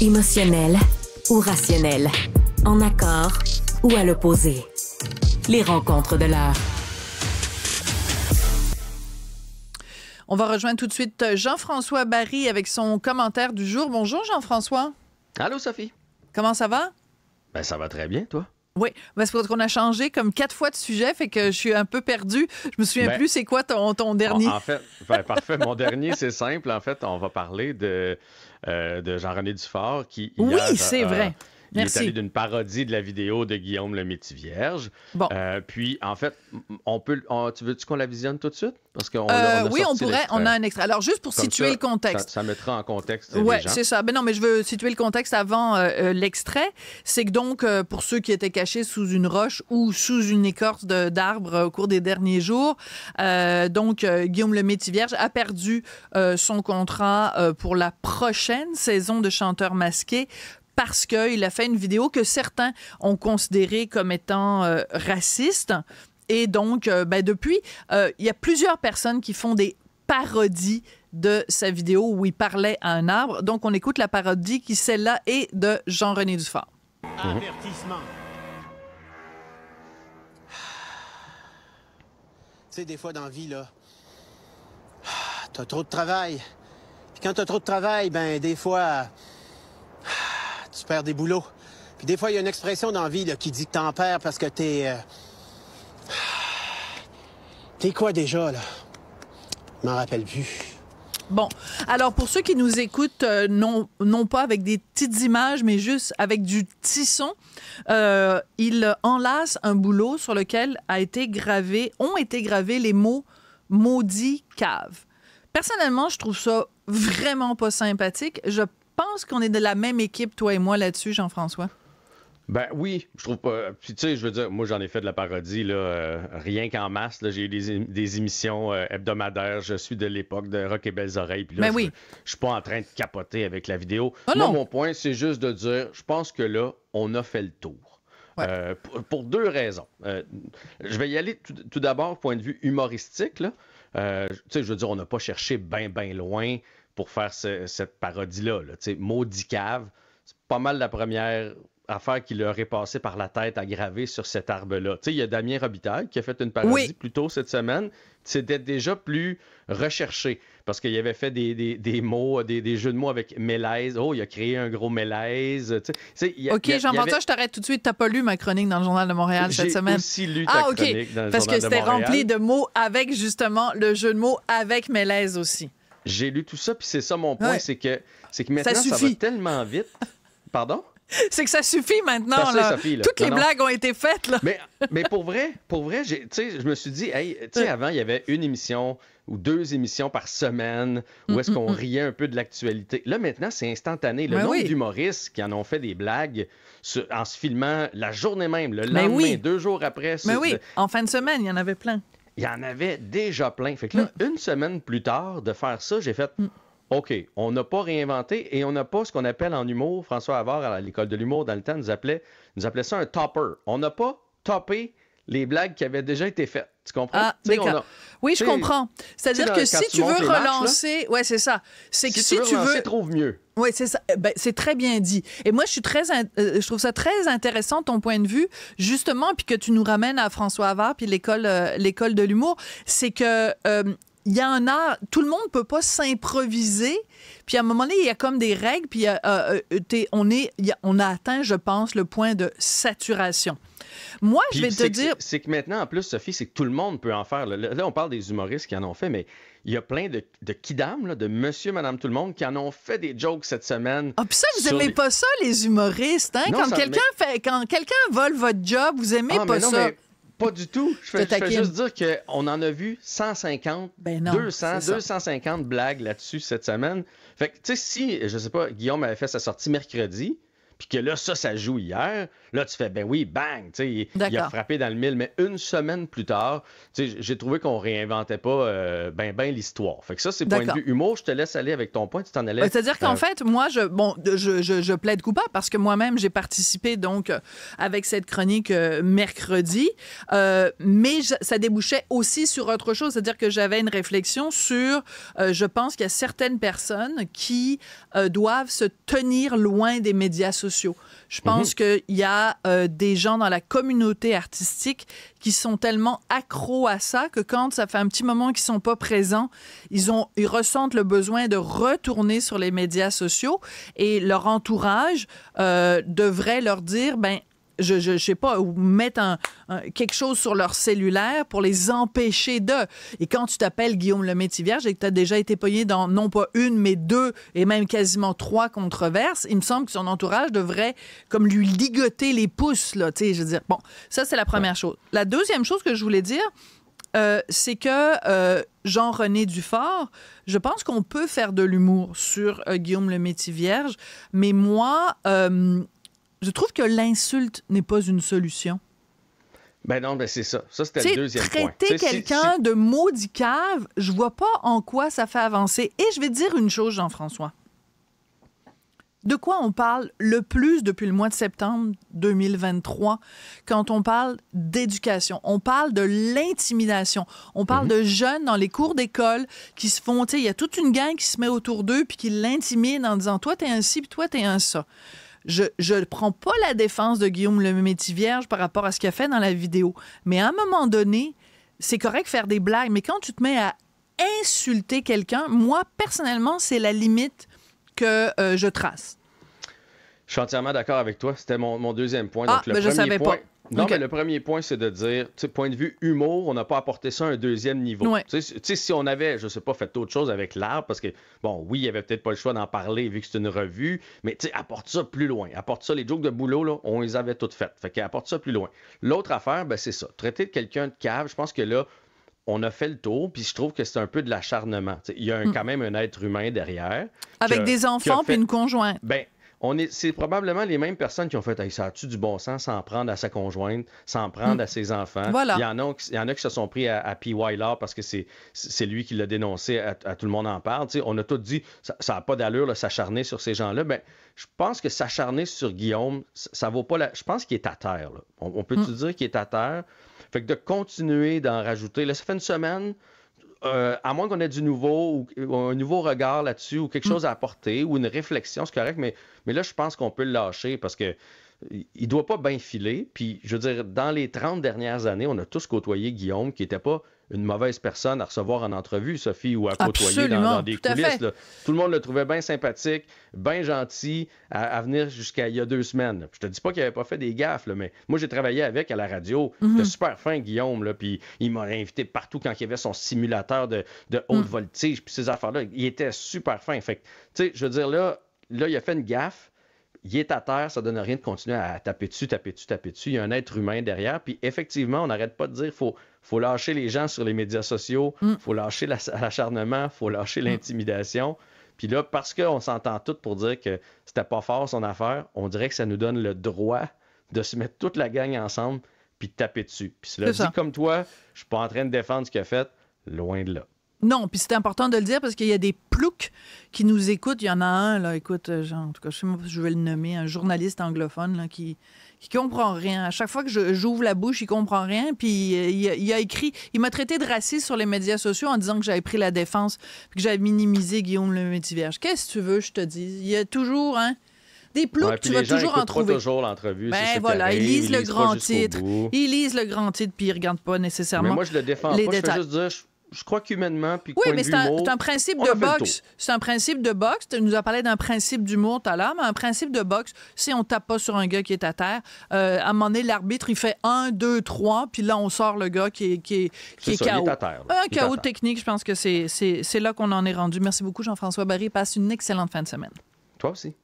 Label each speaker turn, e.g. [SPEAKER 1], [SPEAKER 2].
[SPEAKER 1] émotionnel ou rationnel, en accord
[SPEAKER 2] ou à l'opposé. Les rencontres de l'art. On va rejoindre tout de suite euh, Jean-François Barry avec son commentaire du jour. Bonjour Jean-François. Allô Sophie. Comment ça va? Ben, ça va très bien, toi. Oui, parce qu'on a changé comme quatre fois de sujet, fait que je suis un peu perdu. Je me souviens ben, plus, c'est quoi ton, ton dernier? En
[SPEAKER 1] fait, ben, parfait. Mon dernier, c'est simple. En fait, on va parler de, euh, de Jean-René Dufort qui. oui, c'est vrai. Il est allé d'une parodie de la vidéo de Guillaume le Vierge. Bon. Euh, puis, en fait, on peut. tu veux-tu qu'on la visionne tout de suite? Parce qu'on euh, Oui, on pourrait. On a un
[SPEAKER 2] extrait. Alors, juste pour situer le contexte.
[SPEAKER 1] Ça, mettra en contexte. Oui, c'est
[SPEAKER 2] ça. Mais ben non, mais je veux situer le contexte avant euh, l'extrait. C'est que donc, pour ceux qui étaient cachés sous une roche ou sous une écorce d'arbre au cours des derniers jours, donc, Guillaume le Vierge a perdu son contrat pour la prochaine saison de chanteur masqué parce qu'il a fait une vidéo que certains ont considérée comme étant euh, raciste. Et donc, euh, ben, depuis, euh, il y a plusieurs personnes qui font des parodies de sa vidéo où il parlait à un arbre. Donc, on écoute la parodie qui, celle-là, est de Jean-René Dufort.
[SPEAKER 1] Avertissement. Tu sais, des fois, dans la vie, là, t'as trop de travail. Puis quand t'as trop de travail, ben, des fois, des boulots. Puis des fois, il y a une expression dans qui dit que t'en perds parce que t'es... Euh, t'es quoi
[SPEAKER 2] déjà, là? Je m'en rappelle plus. Bon, alors pour ceux qui nous écoutent, euh, non, non pas avec des petites images, mais juste avec du tisson, euh, il enlace un boulot sur lequel a été gravé, ont été gravés les mots maudit cave. Personnellement, je trouve ça vraiment pas sympathique. Je pense qu'on est de la même équipe, toi et moi, là-dessus, Jean-François.
[SPEAKER 1] Ben oui, je trouve pas. tu sais, je veux dire, moi j'en ai fait de la parodie, là, euh, rien qu'en masse. J'ai eu des, émissions euh, hebdomadaires. Je suis de l'époque de Rock et Belles Oreilles. Puis là, ben oui. je suis pas en train de capoter avec la vidéo. Oh non. mon point, c'est juste de dire, je pense que là, on a fait le tour. Euh, pour, deux raisons. je vais y aller tout, d'abord, point de vue humoristique. Là. sais, je veux dire, on n'a pas cherché bien, bien loin pour faire cette parodie-là. Là. Maudit cave, c'est pas mal la première affaire qui leur est passée par la tête à graver sur cet arbre-là. Il y a Damien Robitaille qui a fait une parodie plus tôt cette semaine. C'était déjà plus recherché parce qu'il avait fait des, mots, des, des, jeux de mots avec mélaise. Oh, il a créé un gros mélaise. OK, Jean-François, je
[SPEAKER 2] t'arrête tout de suite. T'as pas lu ma chronique dans le Journal de Montréal cette semaine? J'ai aussi lu ta ah, chronique dans le parce Journal de Montréal. Parce que c'était rempli de mots avec, justement, le jeu de mots avec mélaise aussi.
[SPEAKER 1] J'ai lu tout ça, puis c'est ça mon point, c'est que, que maintenant, ça, va tellement vite. Pardon?
[SPEAKER 2] C'est que ça suffit maintenant. là. Toutes les blagues ont été faites. Là.
[SPEAKER 1] Mais, pour vrai, pour vrai, je me suis dit, hey, tu avant, il y avait une émission ou deux émissions par semaine où mm, est-ce mm, qu'on mm. riait un peu de l'actualité. Là, maintenant, c'est instantané. Le nom ben nombre d'humoristes qui en ont fait des blagues en se filmant la journée même, le ben lendemain, deux jours après. Mais ben oui,
[SPEAKER 2] en fin de semaine, il y en avait plein il y en avait
[SPEAKER 1] déjà plein. Fait que là, mm. une semaine plus tard de faire ça, j'ai fait mm. OK, on n'a pas réinventé et on n'a pas ce qu'on appelle en humour, François Havard à l'école de l'humour dans le temps nous appelait, nous appelait ça un topper. On n'a pas toppé les blagues qui avaient déjà été faites. Tu comprends? Ah, oui, je comprends. C'est-à-dire que si tu, veux relancer.
[SPEAKER 2] Oui, ouais, c'est ça. C'est que si, tu veux. trouve mieux. Oui, c'est ça. Eh ben, c'est très bien dit. Et moi, je suis très, euh, je trouve ça très intéressant ton point de vue, justement, puis que tu nous ramènes à François Havard puis l'école, euh, de l'humour, c'est que euh, il y a un art, tout le monde ne peut pas s'improviser. Puis à un moment donné, il y a comme des règles, puis euh, euh, euh, on, est, a, on a atteint, je pense, le point de saturation. Moi, je vais te dire.
[SPEAKER 1] C'est que maintenant, en plus, Sophie, c'est que tout le monde peut en faire. Là, on parle des humoristes qui en ont fait, mais il y a plein de, de kidam, de monsieur, madame, tout le monde, qui en ont fait des jokes cette semaine. Ah, puis ça, vous aimez
[SPEAKER 2] pas ça, les humoristes, hein? quand quelqu'un fait... quand quelqu'un vole votre job, vous aimez ah, pas ça. Pas du tout. Je fais, juste
[SPEAKER 1] dire qu'on en a vu 150, 200, 250 blagues là-dessus cette semaine. Fait que, tu sais, si, je sais pas, Guillaume avait fait sa sortie mercredi, puis que là, ça, ça joue hier, là, tu fais, ben oui, bang, tu sais, il, a frappé dans le mille. Mais une semaine plus tard, tu sais, j'ai trouvé qu'on réinventait pas euh, ben, ben l'histoire. Fait que ça, c'est point de vue humour. Je te laisse aller avec ton point, tu t'en allais. Bah, c'est-à-dire qu'en euh, fait,
[SPEAKER 2] moi, je, bon, je, je, plaide coupable parce que moi-même, j'ai participé, donc, euh, avec cette chronique mercredi, mais ça débouchait aussi sur autre chose. C'est-à-dire que j'avais une réflexion sur, je pense qu'il y a certaines personnes qui doivent se tenir loin des médias sociaux je pense mhm. qu'il y a euh, des gens dans la communauté artistique qui sont tellement accros à ça que quand ça fait un petit moment qu'ils sont pas présents, ils ont ressentent le besoin de retourner sur les médias sociaux et leur entourage euh, devrait leur dire ben je, ne sais pas, ou mettre quelque chose sur leur cellulaire pour les empêcher de. Et quand tu t'appelles Guillaume Lemaitre-Vierge et que tu as déjà été payé dans non pas une, mais deux et même quasiment trois controverses, il me semble que son entourage devrait comme lui ligoter les pouces, là, je veux dire. Bon, ça, c'est la première chose. La deuxième chose que je voulais dire, euh, c'est que euh, Jean-René Dufort, je pense qu'on peut faire de l'humour sur euh, Guillaume le Vierge, mais moi, je trouve que l'insulte n'est pas une solution.
[SPEAKER 1] Ben non, ben c'est ça. Ça, c'était le deuxième point. Traiter quelqu'un
[SPEAKER 2] de maudit cave, je vois pas en quoi ça fait avancer. Et je vais te dire une chose, Jean-François. De quoi on parle le plus depuis le mois de septembre 2023 quand on parle d'éducation? On parle de l'intimidation. On parle mhm. de jeunes dans les cours d'école qui se font, il y a toute une gang qui se met autour d'eux puis qui l'intimident en disant Toi, t'es un ci, puis toi, t'es un ça je ne prends pas la défense de Guillaume le vierge par rapport à ce qu'il a fait dans la vidéo. Mais à un moment donné, c'est correct de faire des blagues, mais quand tu te mets à insulter quelqu'un, moi, personnellement, c'est la limite que euh, je trace.
[SPEAKER 1] Je suis entièrement d'accord avec toi. C'était mon, deuxième point. Ah, Donc, le ben, savais pas. Donc le premier point, c'est de dire, point de vue humour, on n'a pas apporté ça à un deuxième niveau. si on avait, je sais pas, fait autre chose avec l'art, parce que, bon, oui, il n'y avait peut-être pas le choix d'en parler vu que c'est une revue, mais tu apporte ça plus loin. Apporte ça, les jokes de boulot, là, on les avait toutes faites. Fait qu'apporte ça plus loin. L'autre affaire, ben, c'est ça. Traiter de quelqu'un de cave, je pense que là, on a fait le tour, puis je trouve que c'est un peu de l'acharnement. Il y a hmm. quand même un être humain derrière. Avec des enfants puis une conjointe. Ben, c'est probablement les mêmes personnes qui ont fait ça a-tu du bon sens s'en prendre à sa conjointe, s'en prendre à mm. ses enfants. Il, y en a, en a qui se sont pris à, à parce que c'est, c'est lui qui l'a dénoncé, à, tout le monde en parle. on a tout dit ça n'a pas d'allure de s'acharner sur ces gens-là. Mais ben, je pense que s'acharner sur Guillaume, ça, vaut pas la. Je pense qu'il est à terre. On, peut tout mm. dire qu'il est à terre? Fait que de continuer d'en rajouter, là, ça fait une semaine. Euh, à moins qu'on ait du nouveau ou, un nouveau regard là-dessus ou quelque hmm. chose à apporter ou une réflexion, c'est correct, mais, mais là, je pense qu'on peut le lâcher parce que il doit pas bien filer. Puis, je veux dire, dans les 30 dernières années, on a tous côtoyé Guillaume qui n'était pas une mauvaise personne à recevoir en entrevue, Sophie, ou à côtoyer dans, des coulisses. Tout le monde le trouvait bien sympathique, bien gentil, à, venir jusqu'à il y a deux semaines. Je te dis pas qu'il avait pas fait des gaffes, mais moi, j'ai travaillé avec à la radio. Mm super fin, Guillaume, puis il m'a invité partout quand il y avait son simulateur de, haute mhm. voltige, puis ces affaires-là. Il était super fin. Fait tu sais, je veux dire, là, là, il a fait une gaffe il est à terre, ça donne rien de continuer à taper dessus, taper dessus, taper dessus. Il y a un être humain derrière. Puis effectivement, on n'arrête pas de dire faut faut lâcher les gens sur les médias sociaux, il mm. faut lâcher l'acharnement, faut lâcher mm. l'intimidation. Puis là, parce qu'on s'entend toutes pour dire que c'était pas fort son affaire, on dirait que ça nous donne le droit de se mettre toute la gang ensemble puis de taper dessus. Puis cela dit comme toi, je suis pas en train de défendre ce qu'il a fait, loin de là.
[SPEAKER 2] Non, puis c'est important de le dire parce qu'il y a des ploucs qui nous écoutent. Il y en a un, là, écoute, euh, genre, en tout cas, je sais pas si je vais le nommer, un journaliste anglophone là, qui comprend rien. À chaque fois que j'ouvre la bouche, il comprend rien. Puis euh, il, a écrit, il m'a traité de raciste sur les médias sociaux en disant que j'avais pris la défense, puis que j'avais minimisé Guillaume le Qu'est-ce que tu veux, je te dis Il y a toujours, hein des ploucs, tu vas toujours en trouver. Pas toujours ben, voilà, ils lisent le grand titre. Ils lisent le grand titre puis ils regardent pas nécessairement. Mais moi je le défends les pas, je juste
[SPEAKER 1] dire je crois qu'humainement, puis Oui, mais c'est un, principe de boxe.
[SPEAKER 2] C'est un principe de boxe. Tu nous as parlé d'un principe d'humour tout à l'heure, mais un principe de boxe, si on tape pas sur un gars qui est à terre, euh, à un moment donné, l'arbitre, il fait un, deux, trois, puis là, on sort le gars qui est, qui qui est, un chaos KO technique, je pense que c'est là qu'on en est rendu. Merci beaucoup, Jean-François Barry. Passe une excellente fin de semaine.
[SPEAKER 1] Toi aussi.